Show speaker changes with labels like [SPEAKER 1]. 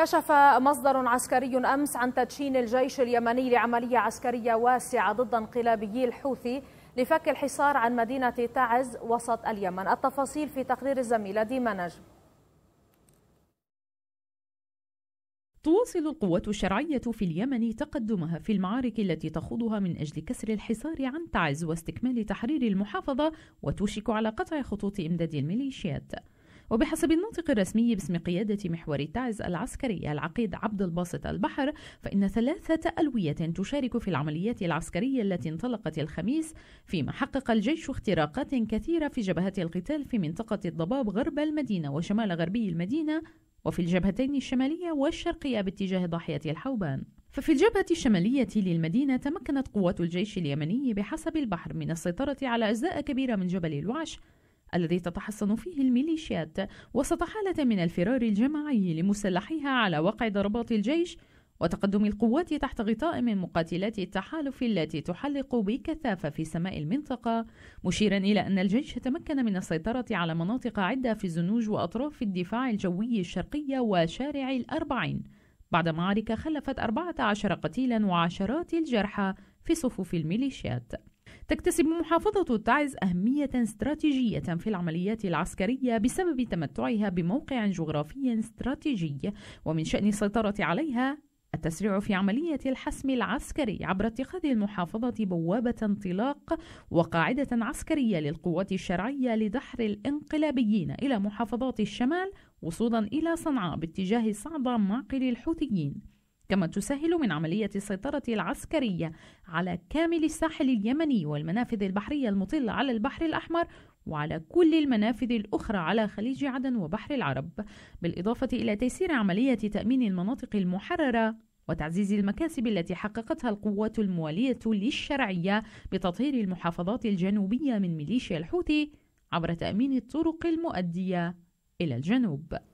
[SPEAKER 1] كشف مصدر عسكري أمس عن تدشين الجيش اليمني لعملية عسكرية واسعة ضد انقلابيي الحوثي لفك الحصار عن مدينة تعز وسط اليمن التفاصيل في تقرير الزميلة ديما نجم
[SPEAKER 2] تواصل القوات الشرعية في اليمن تقدمها في المعارك التي تخوضها من أجل كسر الحصار عن تعز واستكمال تحرير المحافظة وتوشك على قطع خطوط إمداد الميليشيات وبحسب الناطق الرسمي باسم قيادة محور التعز العسكرية العقيد عبد الباسط البحر فإن ثلاثة ألوية تشارك في العمليات العسكرية التي انطلقت الخميس فيما حقق الجيش اختراقات كثيرة في جبهات القتال في منطقة الضباب غرب المدينة وشمال غربي المدينة وفي الجبهتين الشمالية والشرقية باتجاه ضاحية الحوبان ففي الجبهة الشمالية للمدينة تمكنت قوات الجيش اليمني بحسب البحر من السيطرة على أجزاء كبيرة من جبل الوعش الذي تتحصن فيه الميليشيات وسط حالة من الفرار الجماعي لمسلحيها على وقع ضربات الجيش وتقدم القوات تحت غطاء من مقاتلات التحالف التي تحلق بكثافة في سماء المنطقة مشيرا إلى أن الجيش تمكن من السيطرة على مناطق عدة في الزنوج وأطراف الدفاع الجوي الشرقية وشارع الأربعين بعد معارك خلفت 14 قتيلا وعشرات الجرحى في صفوف الميليشيات تكتسب محافظة تعز أهمية استراتيجية في العمليات العسكرية بسبب تمتعها بموقع جغرافي استراتيجي ومن شأن السيطرة عليها التسريع في عملية الحسم العسكري عبر اتخاذ المحافظة بوابة انطلاق وقاعدة عسكرية للقوات الشرعية لدحر الانقلابيين إلى محافظات الشمال وصولا إلى صنعاء باتجاه صعدة معقل الحوثيين كما تسهل من عملية السيطرة العسكرية على كامل الساحل اليمني والمنافذ البحرية المطلة على البحر الأحمر وعلى كل المنافذ الأخرى على خليج عدن وبحر العرب، بالإضافة إلى تيسير عملية تأمين المناطق المحررة وتعزيز المكاسب التي حققتها القوات الموالية للشرعية بتطهير المحافظات الجنوبية من ميليشيا الحوثي عبر تأمين الطرق المؤدية إلى الجنوب.